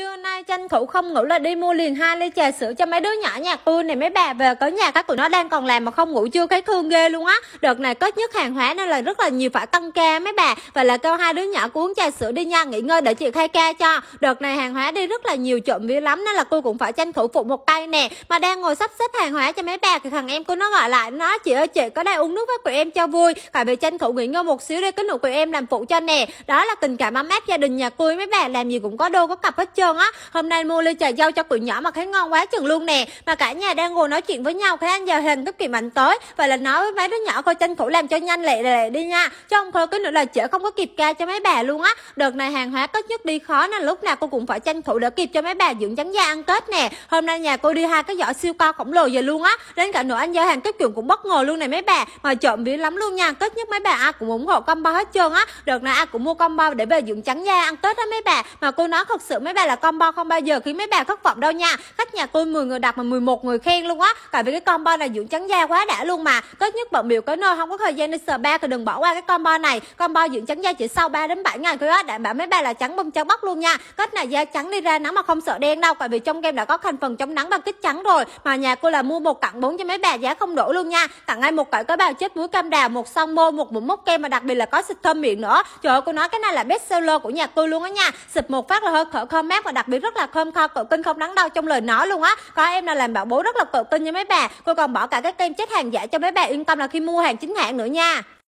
Trưa nay tranh thủ không ngủ là đi mua liền hai ly trà sữa cho mấy đứa nhỏ nhà tôi này mấy bà về có nhà các tụi nó đang còn làm mà không ngủ chưa cái thương ghê luôn á. Đợt này có nhất hàng hóa nên là rất là nhiều phải tăng ca mấy bà và là kêu hai đứa nhỏ uống trà sữa đi nha nghỉ ngơi để chị khai ca cho. Đợt này hàng hóa đi rất là nhiều trộm vía lắm nên là cô cũng phải tranh thủ phụ một tay nè. Mà đang ngồi sắp xếp hàng hóa cho mấy bà thì thằng em cô nó gọi lại nó chị ơi chị có đây uống nước với tụi em cho vui phải về tranh thủ nghỉ ngơi một xíu đi cái nụ của em làm phụ cho nè. Đó là tình cảm ấm áp gia đình nhà tôi mấy bà làm gì cũng có đô có cặp hết trơn trơn á hôm nay mua ly trà dâu cho tụi nhỏ mà thấy ngon quá chừng luôn nè mà cả nhà đang ngồi nói chuyện với nhau thấy anh vào hình tức kỳ mạnh tới vậy là nói với mấy đứa nhỏ coi tranh thủ làm cho nhanh lẹ lẹ đi nha chứ không thôi cái nữa là chở không có kịp ca cho mấy bà luôn á đợt này hàng hóa có nhất đi khó nên lúc nào cô cũng phải tranh thủ để kịp cho mấy bà dưỡng trắng da ăn tết nè hôm nay nhà cô đi hai cái giỏ siêu cao khổng lồ về luôn á đến cả nửa anh giao hàng cái kiểu cũng bất ngờ luôn này mấy bà mà trộm vía lắm luôn nha tết nhất mấy bà ai cũng ủng hộ combo hết trơn á đợt này ai cũng mua combo để về dưỡng trắng da ăn tết á mấy bà mà cô nói thật sự mấy bà là combo không bao giờ khiến mấy bà thất vọng đâu nha khách nhà tôi 10 người đặt mà 11 người khen luôn á tại vì cái combo này dưỡng trắng da quá đã luôn mà Tốt nhất bận biểu cái nơi không có thời gian đi sờ ba thì đừng bỏ qua cái combo này combo dưỡng trắng da chỉ sau 3 đến 7 ngày thôi á đảm bảo mấy bà là trắng bông trắng bóc luôn nha kết này da trắng đi ra nắng mà không sợ đen đâu tại vì trong game đã có thành phần chống nắng và kích trắng rồi mà nhà cô là mua một tặng bốn cho mấy bà giá không đổi luôn nha tặng ngay một cậu có bao chết muối cam đào một son môi một bụng mốc kem mà đặc biệt là có xịt thơm miệng nữa trời ơi cô nói cái này là best seller của nhà tôi luôn á nha xịt một phát là hơi khở khom mát giác và đặc biệt rất là khom kho tự tin không đắn đo trong lời nói luôn á có em là làm bảo bố rất là tự tin nha mấy bà cô còn bỏ cả cái tem chết hàng giả cho mấy bà yên tâm là khi mua hàng chính hãng nữa nha